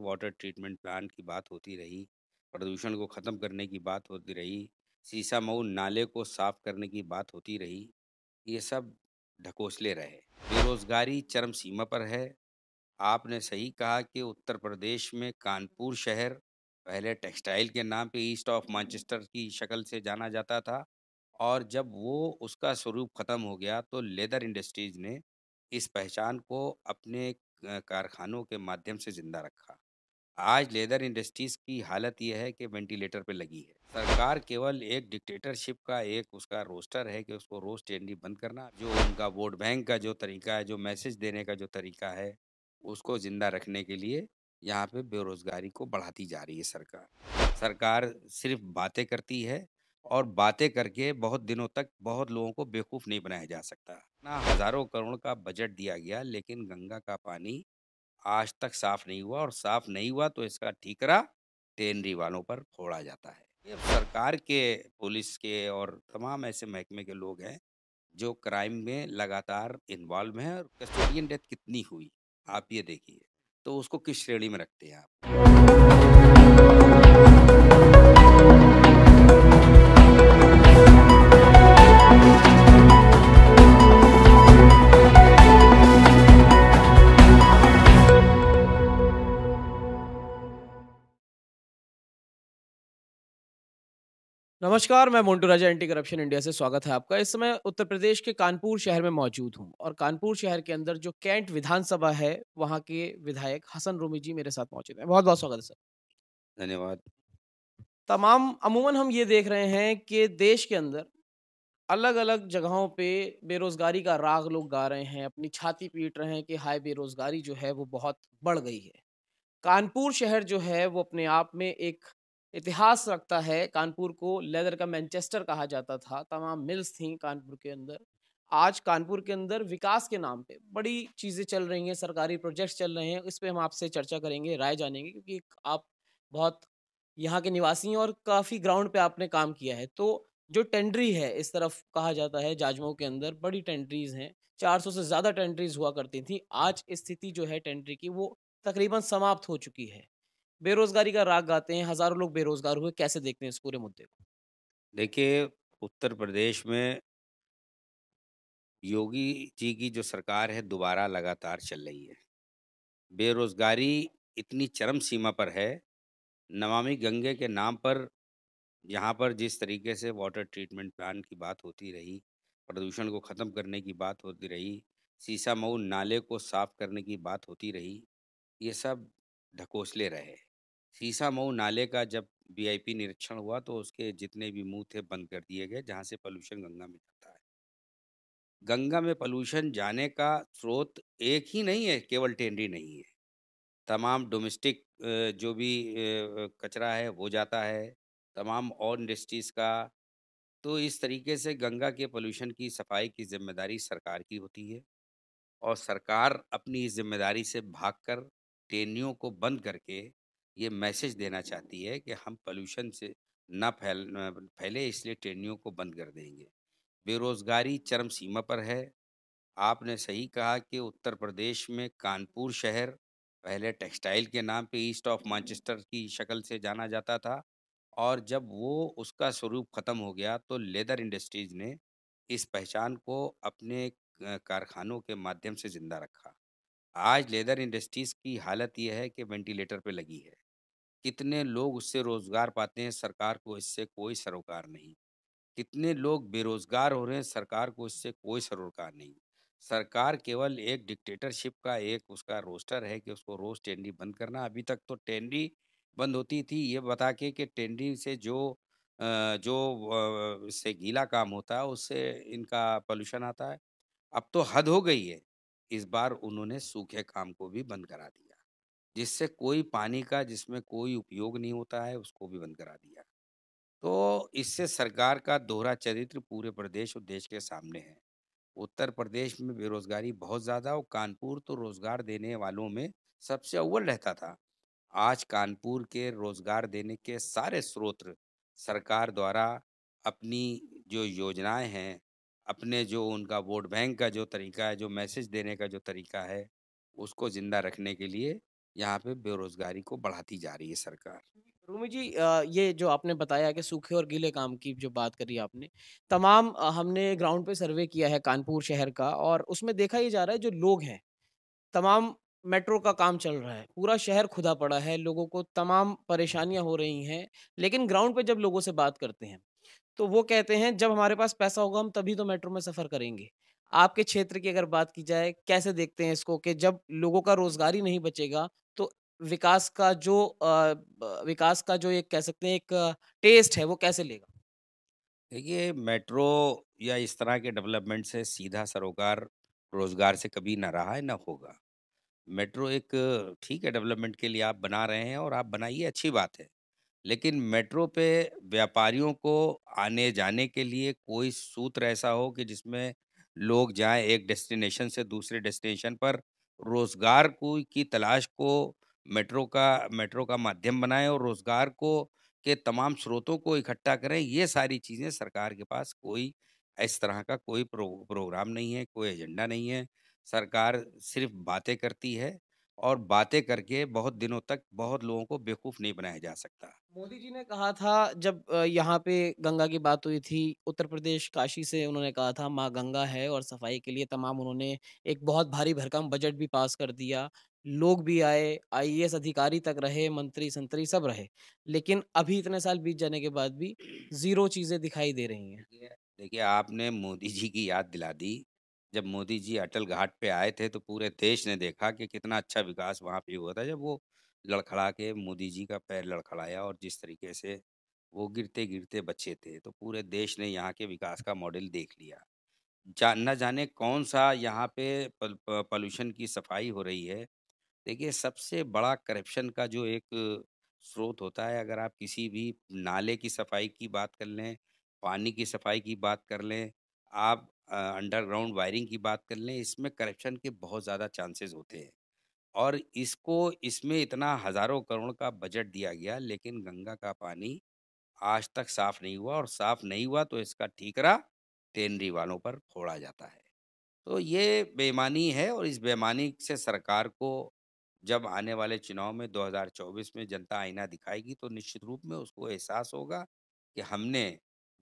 Water treatment plan की बात होती रही प्रदूषण को ख़त्म करने की बात होती रही सीसा मऊ नाले को साफ करने की बात होती रही ये सब ढकोसले रहे बेरोजगारी चरम सीमा पर है आपने सही कहा कि उत्तर प्रदेश में कानपुर शहर पहले टेक्सटाइल के नाम पे ईस्ट ऑफ मानचेस्टर की शक्ल से जाना जाता था और जब वो उसका स्वरूप ख़त्म हो गया तो लेदर इंडस्ट्रीज़ ने इस पहचान को अपने कारखानों के माध्यम से ज़िंदा रखा आज लेदर इंडस्ट्रीज की हालत यह है कि वेंटिलेटर पे लगी है सरकार केवल एक डिक्टेटरशिप का एक उसका रोस्टर है कि उसको रोस्ट एंडी बंद करना जो उनका वोट बैंक का जो तरीका है जो मैसेज देने का जो तरीका है उसको जिंदा रखने के लिए यहाँ पे बेरोजगारी को बढ़ाती जा रही है सरकार सरकार सिर्फ बातें करती है और बातें करके बहुत दिनों तक बहुत लोगों को बेवकूफ़ नहीं बनाया जा सकता ना हज़ारों करोड़ का बजट दिया गया लेकिन गंगा का पानी आज तक साफ नहीं हुआ और साफ नहीं हुआ तो इसका ठीकरा टेनरी वालों पर फोड़ा जाता है ये सरकार के पुलिस के और तमाम ऐसे महकमे के लोग हैं जो क्राइम में लगातार इन्वॉल्व हैं और कस्टोडियन डेथ कितनी हुई आप ये देखिए तो उसको किस श्रेणी में रखते हैं आप नमस्कार मैं Montu Raja anti corruption India से स्वागत है आपका इस समय उत्तर प्रदेश के कानपुर शहर में मौजूद हूँ और कानपुर शहर के अंदर जो कैंट विधानसभा है वहाँ के विधायक हसन रोमी जी मेरे साथ मौजूद हैं बहुत बहुत स्वागत है सर धन्यवाद तमाम अमूमन हम ये देख रहे हैं कि देश के अंदर अलग अलग जगहों पे बेरोजगारी का राग लोग गा रहे हैं अपनी छाती पीट रहे हैं कि हाय बेरोजगारी जो है वो बहुत बढ़ गई है कानपुर शहर जो है वो अपने आप में एक इतिहास रखता है कानपुर को लेदर का मैनचेस्टर कहा जाता था तमाम मिल्स थी कानपुर के अंदर आज कानपुर के अंदर विकास के नाम पे बड़ी चीज़ें चल रही हैं सरकारी प्रोजेक्ट्स चल रहे हैं इस पर हम आपसे चर्चा करेंगे राय जानेंगे क्योंकि आप बहुत यहाँ के निवासी हैं और काफ़ी ग्राउंड पे आपने काम किया है तो जो टेंडरी है इस तरफ कहा जाता है जाजमो के अंदर बड़ी टेंडरीज हैं 400 से ज़्यादा टेंडरीज हुआ करती थी आज स्थिति जो है टेंडरी की वो तकरीबन समाप्त हो चुकी है बेरोजगारी का राग गाते हैं हजारों लोग बेरोजगार हुए कैसे देखते हैं इस पूरे मुद्दे को देखिए उत्तर प्रदेश में योगी जी की जो सरकार है दोबारा लगातार चल रही है बेरोजगारी इतनी चरम सीमा पर है नमामि गंगे के नाम पर यहाँ पर जिस तरीके से वाटर ट्रीटमेंट प्लान की बात होती रही प्रदूषण को ख़त्म करने की बात होती रही सीसा मऊ नाले को साफ करने की बात होती रही ये सब ढकोसले रहे सीसा मऊ नाले का जब वीआईपी निरीक्षण हुआ तो उसके जितने भी मुंह थे बंद कर दिए गए जहां से पॉल्यूशन गंगा में जाता है गंगा में पॉल्यूशन जाने का स्रोत एक ही नहीं है केवल टेंडी नहीं है तमाम डोमेस्टिक जो भी कचरा है वो जाता है तमाम और इंडस्ट्रीज़ का तो इस तरीके से गंगा के पोल्यूशन की सफाई की जिम्मेदारी सरकार की होती है और सरकार अपनी इस जिम्मेदारी से भागकर कर को बंद करके ये मैसेज देना चाहती है कि हम पोल्यूशन से ना फैल फैले इसलिए ट्रेनियों को बंद कर देंगे बेरोज़गारी चरम सीमा पर है आपने सही कहा कि उत्तर प्रदेश में कानपुर शहर पहले टेक्सटाइल के नाम पे ईस्ट ऑफ मानचेस्टर की शक्ल से जाना जाता था और जब वो उसका स्वरूप ख़त्म हो गया तो लेदर इंडस्ट्रीज़ ने इस पहचान को अपने कारखानों के माध्यम से ज़िंदा रखा आज लेदर इंडस्ट्रीज़ की हालत यह है कि वेंटिलेटर पे लगी है कितने लोग उससे रोजगार पाते हैं सरकार को इससे कोई सरोकार नहीं कितने लोग बेरोजगार हो रहे हैं सरकार को इससे कोई सरोकार नहीं सरकार केवल एक डिक्टेटरशिप का एक उसका रोस्टर है कि उसको रोज टेंडी बंद करना अभी तक तो टेंडी बंद होती थी ये बता के कि टेंडी से जो जो इससे गीला काम होता है उससे इनका पॉल्यूशन आता है अब तो हद हो गई है इस बार उन्होंने सूखे काम को भी बंद करा दिया जिससे कोई पानी का जिसमें कोई उपयोग नहीं होता है उसको भी बंद करा दिया तो इससे सरकार का दोहरा चरित्र पूरे प्रदेश और देश के सामने है उत्तर प्रदेश में बेरोजगारी बहुत ज़्यादा और कानपुर तो रोजगार देने वालों में सबसे अव्वल रहता था आज कानपुर के रोजगार देने के सारे स्रोत सरकार द्वारा अपनी जो योजनाएं हैं अपने जो उनका वोट बैंक का जो तरीका है जो मैसेज देने का जो तरीका है उसको ज़िंदा रखने के लिए यहाँ पे बेरोजगारी को बढ़ाती जा रही है सरकार। रूमी जी ये जो आपने बताया कि सूखे और गीले काम की जो बात करी आपने, तमाम हमने ग्राउंड पे सर्वे किया है कानपुर शहर का और उसमें देखा ये जा रहा है जो लोग हैं, तमाम मेट्रो का काम चल रहा है, पूरा शहर खुदा पड़ा है, लोगों को तमाम परेशानियाँ हो रही हैं, लेकिन ग्राउंड पे जब लोगों से बात करते हैं, तो वो कहते हैं जब हमारे पास पैसा होगा हम तभी तो मेट्रो में सफ़र करेंगे। आपके क्षेत्र की अगर बात की जाए, कैसे देखते हैं इसको कि जब लोगों का रोजगार ही नहीं बचेगा विकास का जो विकास का जो एक कह सकते हैं एक टेस्ट है वो कैसे लेगा? देखिए, मेट्रो या इस तरह के डेवलपमेंट से सीधा सरोकार रोजगार से कभी ना रहा है, ना होगा। मेट्रो एक ठीक है डेवलपमेंट के लिए आप बना रहे हैं और आप बनाइए अच्छी बात है। लेकिन मेट्रो पे व्यापारियों को आने-जाने के लिए कोई सूत्र ऐसा हो कि जिसमें लोग जाएं एक डेस्टिनेशन से दूसरे डेस्टिनेशन पर रोजगार को की तलाश को मेट्रो का मेट्रो का माध्यम बनाएं और रोजगार को के तमाम स्रोतों को इकट्ठा करें ये सारी चीज़ें सरकार के पास कोई इस तरह का कोई प्रो, प्रोग्राम नहीं है कोई एजेंडा नहीं है सरकार सिर्फ बातें करती है और बातें करके बहुत दिनों तक बहुत लोगों को बेवकूफ़ नहीं बनाया जा सकता मोदी जी ने कहा था जब यहाँ पे गंगा की बात हुई थी उत्तर प्रदेश काशी से उन्होंने कहा था माँ गंगा है और सफाई के लिए तमाम उन्होंने एक बहुत भारी भरकम बजट भी पास कर दिया लोग भी आए आई अधिकारी तक रहे मंत्री संतरी सब रहे लेकिन अभी इतने साल बीत जाने के बाद भी जीरो चीजें दिखाई दे रही हैं देखिए आपने मोदी जी की याद दिला दी जब मोदी जी अटल घाट पे आए थे तो पूरे देश ने देखा कि कितना अच्छा विकास वहाँ पे हुआ था जब वो लड़खड़ा के मोदी जी का पैर लड़खड़ाया और जिस तरीके से वो गिरते गिरते बच्चे थे तो पूरे देश ने यहाँ के विकास का मॉडल देख लिया जा न जाने कौन सा यहाँ पे पॉल्यूशन की सफाई हो रही है देखिए सबसे बड़ा करप्शन का जो एक स्रोत होता है अगर आप किसी भी नाले की सफाई की बात कर लें, पानी की सफाई की बात कर लें, आप अंडरग्राउंड वायरिंग की बात कर लें, इसमें करप्शन के बहुत ज़्यादा चांसेस होते हैं। और इसको इसमें इतना हज़ारों करोड़ का बजट दिया गया लेकिन गंगा का पानी आज तक साफ़ नहीं हुआ और साफ़ नहीं हुआ तो इसका ठीकरा टेनरी वालों पर फोड़ा जाता है। तो ये बेईमानी है और इस बेईमानी से सरकार को जब आने वाले चुनाव में 2024 में जनता आईना दिखाएगी तो निश्चित रूप में उसको एहसास होगा कि हमने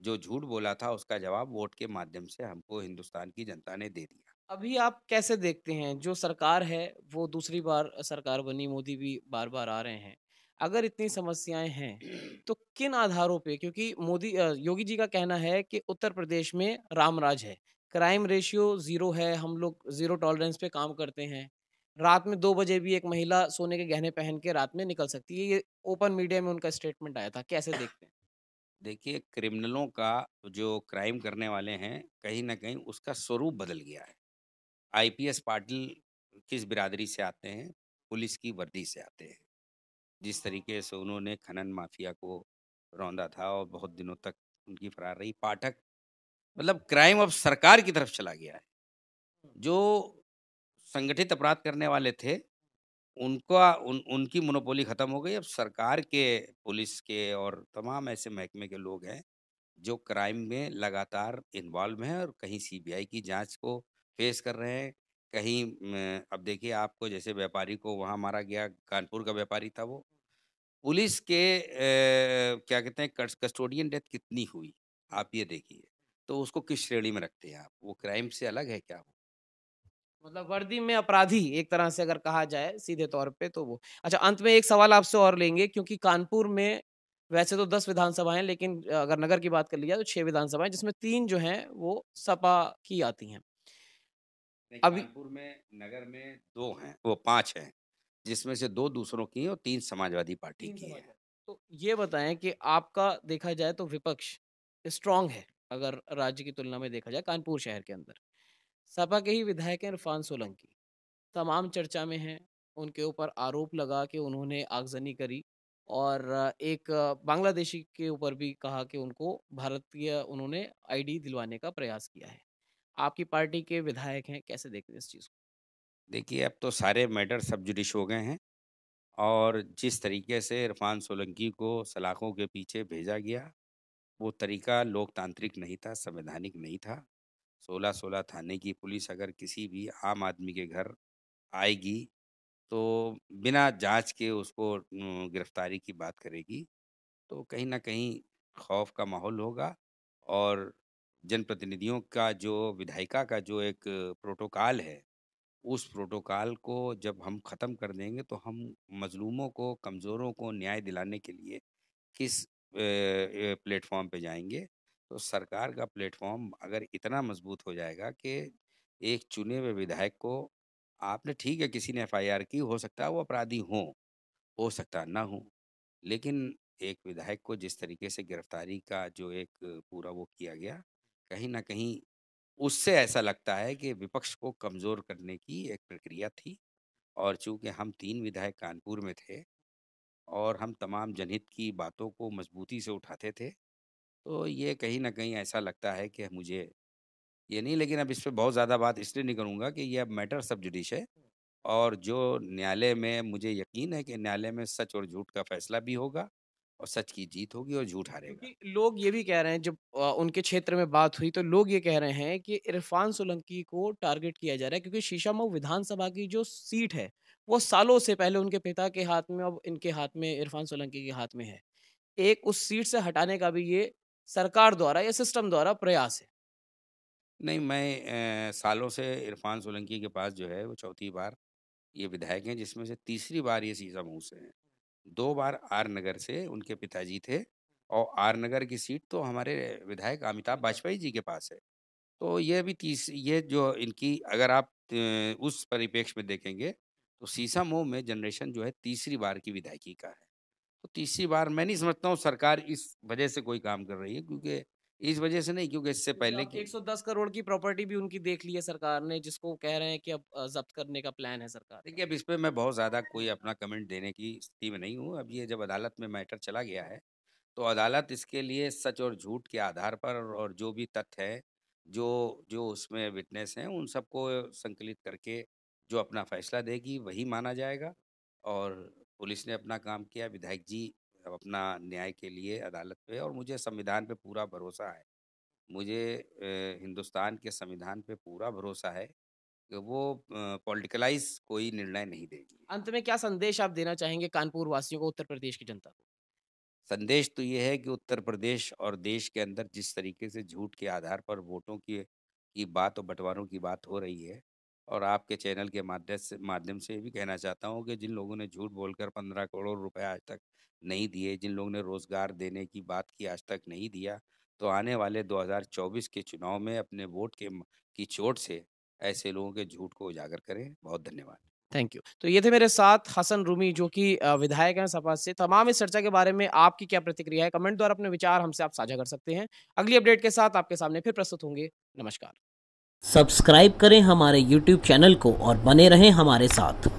जो झूठ बोला था उसका जवाब वोट के माध्यम से हमको हिंदुस्तान की जनता ने दे दिया अभी आप कैसे देखते हैं जो सरकार है वो दूसरी बार सरकार बनी मोदी भी बार बार आ रहे हैं अगर इतनी समस्याएं हैं तो किन आधारों पे क्योंकि मोदी योगी जी का कहना है कि उत्तर प्रदेश में रामराज है क्राइम रेशियो जीरो है हम लोग जीरो टॉलरेंस पे काम करते हैं रात में दो बजे भी एक महिला सोने के गहने पहन के रात में निकल सकती है ये ओपन मीडिया में उनका स्टेटमेंट आया था कैसे देखते हैं देखिए क्रिमिनलों का जो क्राइम करने वाले हैं कहीं ना कहीं उसका स्वरूप बदल गया है आईपीएस पाटिल किस बिरादरी से आते हैं पुलिस की वर्दी से आते हैं जिस तरीके से उन्होंने खनन माफिया को रौंदा था और बहुत दिनों तक उनकी फरार रही पाठक मतलब क्राइम अब सरकार की तरफ चला गया है जो संगठित अपराध करने वाले थे उनको उन, उनकी मोनोपोली ख़त्म हो गई अब सरकार के पुलिस के और तमाम ऐसे महकमे के लोग हैं जो क्राइम में लगातार इन्वॉल्व हैं और कहीं सीबीआई की जांच को फेस कर रहे हैं कहीं अब देखिए आपको जैसे व्यापारी को वहाँ मारा गया कानपुर का व्यापारी था वो पुलिस के ए, क्या कहते हैं कस्टोडियन डेथ कितनी हुई आप ये देखिए तो उसको किस श्रेणी में रखते हैं आप वो क्राइम से अलग है क्या वो मतलब वर्दी में अपराधी एक तरह से अगर कहा जाए सीधे तौर पे तो वो अच्छा अंत में एक सवाल आपसे और लेंगे क्योंकि कानपुर में वैसे तो दस विधानसभाएं लेकिन अगर नगर की बात कर ली जाए तो छह विधानसभाएं जिसमें तीन जो हैं वो सपा की आती हैं अभी कानपुर में नगर में दो हैं वो पांच हैं जिसमें से दो दूसरों की और तीन समाजवादी पार्टी की है तो ये बताएं कि आपका देखा जाए तो विपक्ष स्ट्रांग है अगर राज्य की तुलना में देखा जाए कानपुर शहर के अंदर सपा के ही विधायक हैं इरफान सोलंकी तमाम चर्चा में हैं उनके ऊपर आरोप लगा कि उन्होंने आगजनी करी और एक बांग्लादेशी के ऊपर भी कहा कि उनको भारतीय उन्होंने आईडी दिलवाने का प्रयास किया है आपकी पार्टी के विधायक हैं कैसे देखते हैं इस चीज़ को देखिए अब तो सारे मैटर सब जुडिश हो गए हैं और जिस तरीके से इरफान सोलंकी को सलाखों के पीछे भेजा गया वो तरीका लोकतांत्रिक नहीं था संवैधानिक नहीं था सोलह सोलह थाने की पुलिस अगर किसी भी आम आदमी के घर आएगी तो बिना जांच के उसको गिरफ्तारी की बात करेगी तो कहीं ना कहीं खौफ का माहौल होगा और जनप्रतिनिधियों का जो विधायिका का जो एक प्रोटोकॉल है उस प्रोटोकॉल को जब हम ख़त्म कर देंगे तो हम मजलूमों को कमज़ोरों को न्याय दिलाने के लिए किस प्लेटफॉर्म पे जाएंगे तो सरकार का प्लेटफॉर्म अगर इतना मजबूत हो जाएगा कि एक चुने हुए विधायक को आपने ठीक है किसी ने एफ की हो सकता है वो अपराधी हो हो सकता ना हो लेकिन एक विधायक को जिस तरीके से गिरफ्तारी का जो एक पूरा वो किया गया कहीं ना कहीं उससे ऐसा लगता है कि विपक्ष को कमज़ोर करने की एक प्रक्रिया थी और चूंकि हम तीन विधायक कानपुर में थे और हम तमाम जनहित की बातों को मजबूती से उठाते थे तो ये कहीं ना कहीं ऐसा लगता है कि मुझे ये नहीं लेकिन अब इस पर बहुत ज़्यादा बात इसलिए नहीं करूँगा कि यह अब मैटर सब जुडिश है और जो न्यायालय में मुझे यकीन है कि न्यायालय में सच और झूठ का फैसला भी होगा और सच की जीत होगी और झूठ हारेगा। क्योंकि लोग ये भी कह रहे हैं जब उनके क्षेत्र में बात हुई तो लोग ये कह रहे हैं कि इरफान सोलंकी को टारगेट किया जा रहा है क्योंकि शीशामऊ विधानसभा की जो सीट है वो सालों से पहले उनके पिता के हाथ में अब इनके हाथ में इरफान सोलंकी के हाथ में है। एक उस सीट से हटाने का भी ये सरकार द्वारा या सिस्टम द्वारा प्रयास है नहीं मैं ए, सालों से इरफान सोलंकी के पास जो है वो चौथी बार ये विधायक हैं जिसमें से तीसरी बार ये सीसा मऊ से हैं दो बार आर नगर से उनके पिताजी थे और आर नगर की सीट तो हमारे विधायक अमिताभ वाजपेयी जी के पास है तो ये भी तीस ये जो इनकी अगर आप उस परिप्रेक्ष्य में देखेंगे तो सीसा मोह में जनरेशन जो है तीसरी बार की विधायकी का है तो तीसरी बार मैं नहीं समझता हूँ सरकार इस वजह से कोई काम कर रही है क्योंकि इस वजह से नहीं क्योंकि इससे अच्छा, पहले की 110 करोड़ की प्रॉपर्टी भी उनकी देख ली है सरकार ने जिसको कह रहे हैं कि अब जब्त करने का प्लान है सरकार देखिए अब इस पर मैं बहुत ज़्यादा कोई अपना कमेंट देने की स्थिति में नहीं हूँ अब ये जब अदालत में मैटर चला गया है तो अदालत इसके लिए सच और झूठ के आधार पर और जो भी तथ्य है जो जो उसमें विटनेस हैं उन सबको संकलित करके जो अपना फैसला देगी वही माना जाएगा और पुलिस ने अपना काम किया विधायक जी अपना न्याय के लिए अदालत पे और मुझे संविधान पे पूरा भरोसा है मुझे हिंदुस्तान के संविधान पे पूरा भरोसा है कि वो पॉलिटिकलाइज कोई निर्णय नहीं देगी अंत में क्या संदेश आप देना चाहेंगे कानपुर वासियों को उत्तर प्रदेश की जनता को संदेश तो ये है कि उत्तर प्रदेश और देश के अंदर जिस तरीके से झूठ के आधार पर वोटों की की बात और बंटवारों की बात हो रही है और आपके चैनल के माध्यम से माध्यम से भी कहना चाहता हूँ कि जिन लोगों ने झूठ बोलकर पंद्रह करोड़ रुपए आज तक नहीं दिए जिन लोगों ने रोज़गार देने की बात की आज तक नहीं दिया तो आने वाले 2024 के चुनाव में अपने वोट के की चोट से ऐसे लोगों के झूठ को उजागर करें बहुत धन्यवाद थैंक यू तो ये थे मेरे साथ हसन रूमी जो कि विधायक हैं सपा से तमाम इस चर्चा के बारे में आपकी क्या प्रतिक्रिया है कमेंट द्वारा अपने विचार हमसे आप साझा कर सकते हैं अगली अपडेट के साथ आपके सामने फिर प्रस्तुत होंगे नमस्कार सब्सक्राइब करें हमारे यूट्यूब चैनल को और बने रहें हमारे साथ